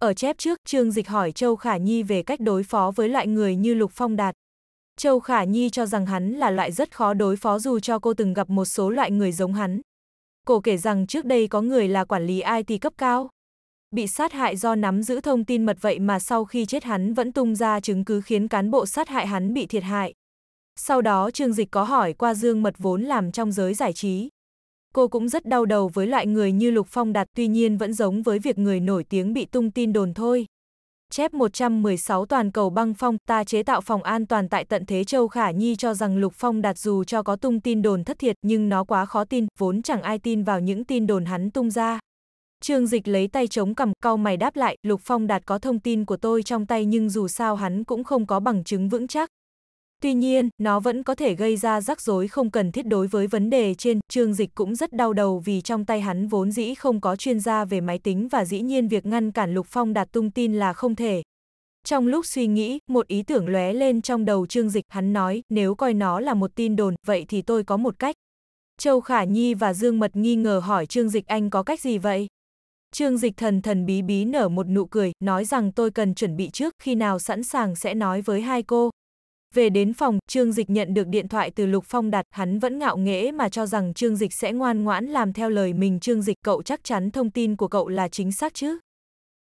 Ở chép trước, Trương Dịch hỏi Châu Khả Nhi về cách đối phó với loại người như Lục Phong Đạt. Châu Khả Nhi cho rằng hắn là loại rất khó đối phó dù cho cô từng gặp một số loại người giống hắn. Cô kể rằng trước đây có người là quản lý IT cấp cao. Bị sát hại do nắm giữ thông tin mật vậy mà sau khi chết hắn vẫn tung ra chứng cứ khiến cán bộ sát hại hắn bị thiệt hại. Sau đó Trương Dịch có hỏi qua Dương Mật vốn làm trong giới giải trí. Cô cũng rất đau đầu với loại người như Lục Phong Đạt tuy nhiên vẫn giống với việc người nổi tiếng bị tung tin đồn thôi. Chép 116 toàn cầu băng phong ta chế tạo phòng an toàn tại tận thế châu Khả Nhi cho rằng Lục Phong Đạt dù cho có tung tin đồn thất thiệt nhưng nó quá khó tin, vốn chẳng ai tin vào những tin đồn hắn tung ra. Trương Dịch lấy tay chống cầm cau mày đáp lại, Lục Phong Đạt có thông tin của tôi trong tay nhưng dù sao hắn cũng không có bằng chứng vững chắc, Tuy nhiên, nó vẫn có thể gây ra rắc rối không cần thiết đối với vấn đề trên. Trương Dịch cũng rất đau đầu vì trong tay hắn vốn dĩ không có chuyên gia về máy tính và dĩ nhiên việc ngăn cản Lục Phong đạt tung tin là không thể. Trong lúc suy nghĩ, một ý tưởng lóe lên trong đầu Trương Dịch, hắn nói, nếu coi nó là một tin đồn, vậy thì tôi có một cách. Châu Khả Nhi và Dương Mật nghi ngờ hỏi Trương Dịch anh có cách gì vậy? Trương Dịch thần thần bí bí nở một nụ cười, nói rằng tôi cần chuẩn bị trước, khi nào sẵn sàng sẽ nói với hai cô. Về đến phòng, Trương Dịch nhận được điện thoại từ Lục Phong đặt, hắn vẫn ngạo nghễ mà cho rằng Trương Dịch sẽ ngoan ngoãn làm theo lời mình Trương Dịch cậu chắc chắn thông tin của cậu là chính xác chứ.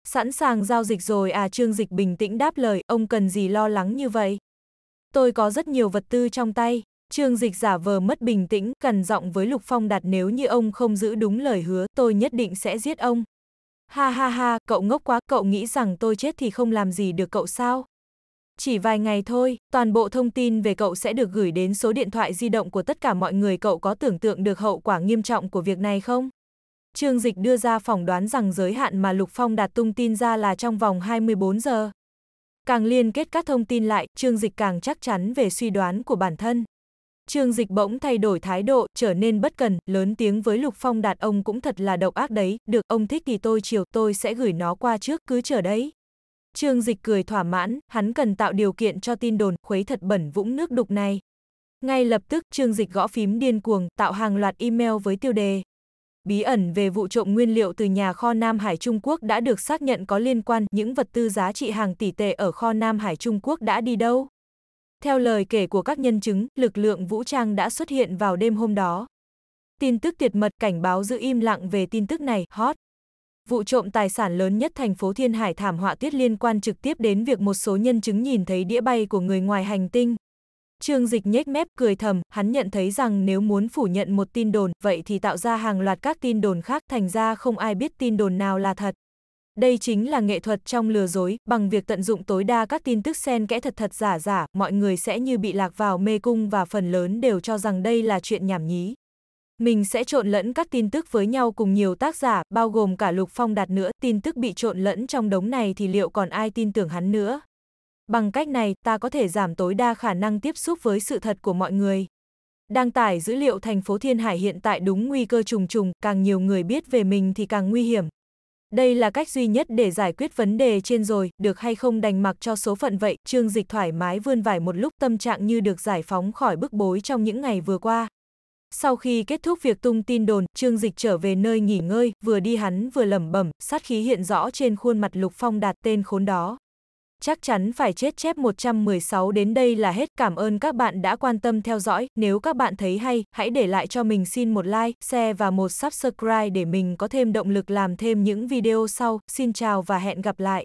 Sẵn sàng giao dịch rồi à Trương Dịch bình tĩnh đáp lời, ông cần gì lo lắng như vậy. Tôi có rất nhiều vật tư trong tay, Trương Dịch giả vờ mất bình tĩnh, cần giọng với Lục Phong đặt nếu như ông không giữ đúng lời hứa, tôi nhất định sẽ giết ông. Ha ha ha, cậu ngốc quá, cậu nghĩ rằng tôi chết thì không làm gì được cậu sao? Chỉ vài ngày thôi, toàn bộ thông tin về cậu sẽ được gửi đến số điện thoại di động của tất cả mọi người cậu có tưởng tượng được hậu quả nghiêm trọng của việc này không? Trương Dịch đưa ra phỏng đoán rằng giới hạn mà Lục Phong đặt tung tin ra là trong vòng 24 giờ. Càng liên kết các thông tin lại, Trương Dịch càng chắc chắn về suy đoán của bản thân. Trương Dịch bỗng thay đổi thái độ, trở nên bất cần, lớn tiếng với Lục Phong đạt ông cũng thật là độc ác đấy, được ông thích thì tôi chiều tôi sẽ gửi nó qua trước, cứ chờ đấy. Trương Dịch cười thỏa mãn, hắn cần tạo điều kiện cho tin đồn khuấy thật bẩn vũng nước đục này. Ngay lập tức, Trương Dịch gõ phím điên cuồng, tạo hàng loạt email với tiêu đề. Bí ẩn về vụ trộm nguyên liệu từ nhà kho Nam Hải Trung Quốc đã được xác nhận có liên quan những vật tư giá trị hàng tỷ tệ ở kho Nam Hải Trung Quốc đã đi đâu. Theo lời kể của các nhân chứng, lực lượng vũ trang đã xuất hiện vào đêm hôm đó. Tin tức tuyệt mật cảnh báo giữ im lặng về tin tức này, hot. Vụ trộm tài sản lớn nhất thành phố Thiên Hải thảm họa tiết liên quan trực tiếp đến việc một số nhân chứng nhìn thấy đĩa bay của người ngoài hành tinh. Trương Dịch nhếch mép cười thầm, hắn nhận thấy rằng nếu muốn phủ nhận một tin đồn, vậy thì tạo ra hàng loạt các tin đồn khác, thành ra không ai biết tin đồn nào là thật. Đây chính là nghệ thuật trong lừa dối, bằng việc tận dụng tối đa các tin tức xen kẽ thật thật giả giả, mọi người sẽ như bị lạc vào mê cung và phần lớn đều cho rằng đây là chuyện nhảm nhí mình sẽ trộn lẫn các tin tức với nhau cùng nhiều tác giả, bao gồm cả Lục Phong Đạt nữa, tin tức bị trộn lẫn trong đống này thì liệu còn ai tin tưởng hắn nữa? Bằng cách này, ta có thể giảm tối đa khả năng tiếp xúc với sự thật của mọi người. Đăng tải dữ liệu thành phố Thiên Hải hiện tại đúng nguy cơ trùng trùng, càng nhiều người biết về mình thì càng nguy hiểm. Đây là cách duy nhất để giải quyết vấn đề trên rồi, được hay không đành mặc cho số phận vậy, Trương Dịch thoải mái vươn vải một lúc tâm trạng như được giải phóng khỏi bức bối trong những ngày vừa qua. Sau khi kết thúc việc tung tin đồn, Trương Dịch trở về nơi nghỉ ngơi, vừa đi hắn vừa lẩm bẩm, sát khí hiện rõ trên khuôn mặt Lục Phong đạt tên khốn đó. Chắc chắn phải chết chép 116 đến đây là hết. Cảm ơn các bạn đã quan tâm theo dõi. Nếu các bạn thấy hay, hãy để lại cho mình xin một like, share và một subscribe để mình có thêm động lực làm thêm những video sau. Xin chào và hẹn gặp lại.